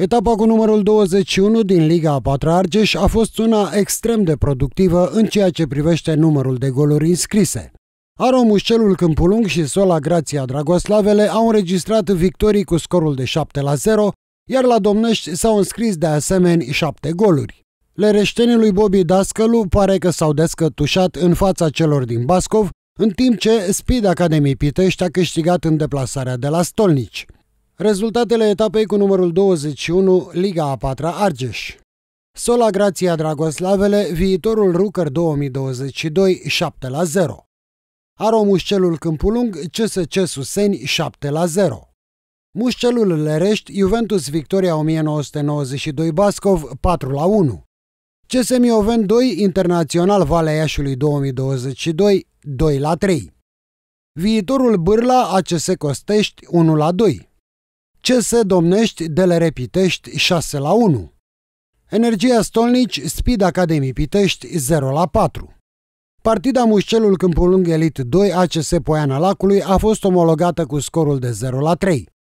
Etapa cu numărul 21 din Liga a 4 Argeș a fost una extrem de productivă în ceea ce privește numărul de goluri inscrise. Aromușelul Câmpulung și Sola Grația Dragoslavele au înregistrat victorii cu scorul de 7 la 0, iar la Domnești s-au înscris de asemenea 7 goluri. Lereștenii lui Bobby Dascălu pare că s-au descătușat în fața celor din Bascov, în timp ce Speed Academy Pitești a câștigat în deplasarea de la Stolnici. Rezultatele etapei cu numărul 21, Liga a patra Argeș. Sola Grația Dragoslavele, viitorul Rucăr 2022, 7 la 0. Aro Mușcelul Câmpulung, CSC Suseni, 7 la 0. Mușcelul Lerești, Juventus Victoria 1992 Bascov, 4 la 1. CSM Oven 2, Internațional Valea Iașului 2022, 2 la 3. Viitorul Bârla, ACS Costești, 1 la 2 ce se domnești de le repitești 6 la 1. Energia Stolnici, Speed Academy Pitești 0 la 4. Partida Mușcelul Câmpul Lung Elite 2 ACS Poiana Lacului a fost omologată cu scorul de 0 la 3.